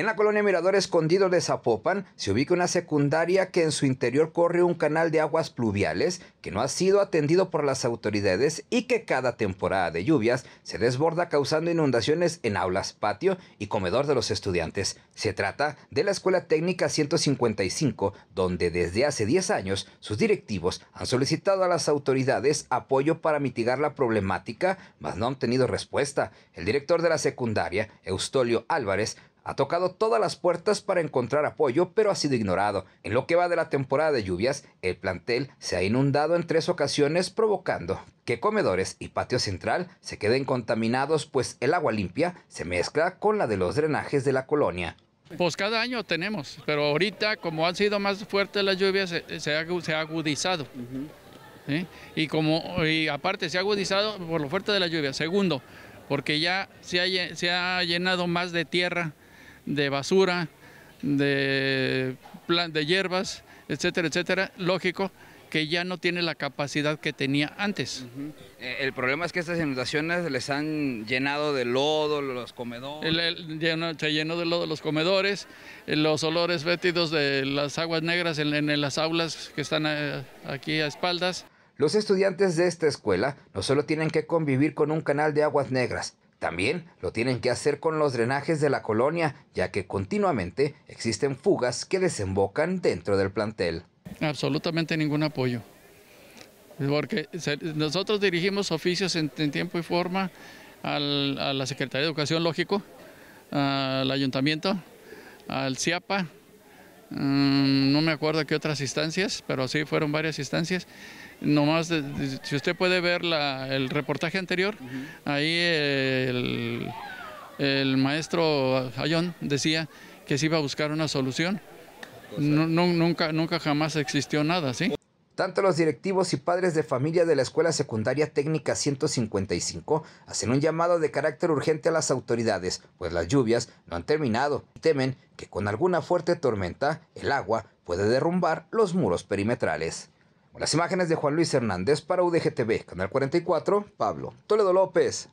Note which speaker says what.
Speaker 1: En la colonia Mirador Escondido de Zapopan se ubica una secundaria que en su interior corre un canal de aguas pluviales que no ha sido atendido por las autoridades y que cada temporada de lluvias se desborda causando inundaciones en aulas, patio y comedor de los estudiantes. Se trata de la Escuela Técnica 155, donde desde hace 10 años sus directivos han solicitado a las autoridades apoyo para mitigar la problemática, mas no han tenido respuesta. El director de la secundaria, Eustolio Álvarez, ha tocado todas las puertas para encontrar apoyo, pero ha sido ignorado. En lo que va de la temporada de lluvias, el plantel se ha inundado en tres ocasiones provocando que comedores y patio central se queden contaminados, pues el agua limpia se mezcla con la de los drenajes de la colonia.
Speaker 2: Pues cada año tenemos, pero ahorita como han sido más fuertes las lluvias, se, ha, agudizado. Y como y aparte se ha agudizado por lo fuerte de la lluvia. Segundo, porque ya se ha llenado más de tierra de basura, de, de hierbas, etcétera, etcétera, lógico que ya no tiene la capacidad que tenía antes.
Speaker 1: Eh, el problema es que estas inundaciones les han llenado de lodo los comedores. lleno,
Speaker 2: se llenó de lodo los comedores, eh, los olores vétidos de las aguas negras en, las aulas que están eh, aquí a espaldas.
Speaker 1: Los estudiantes de esta escuela no solo tienen que convivir con un canal de aguas negras, también lo tienen que hacer con los drenajes de la colonia, ya que continuamente existen fugas que desembocan dentro del plantel.
Speaker 2: Absolutamente ningún apoyo. Porque nosotros dirigimos oficios en, tiempo y forma a la Secretaría de Educación, lógico, al Ayuntamiento, al CIAPA, Mm, no me acuerdo qué otras instancias, pero sí fueron varias instancias. Nomás, si usted puede ver el reportaje anterior, ahí el, maestro Ayón decía que se iba a buscar una solución. nunca, nunca jamás
Speaker 1: existió nada, ¿sí? Tanto los directivos y padres de familia de la Escuela Secundaria Técnica 155 hacen un llamado de carácter urgente a las autoridades, pues las lluvias no han terminado y temen que con alguna fuerte tormenta el agua puede derrumbar los muros perimetrales. las imágenes de Juan Luis Hernández para UDGTV, Canal 44, Pablo Toledo López.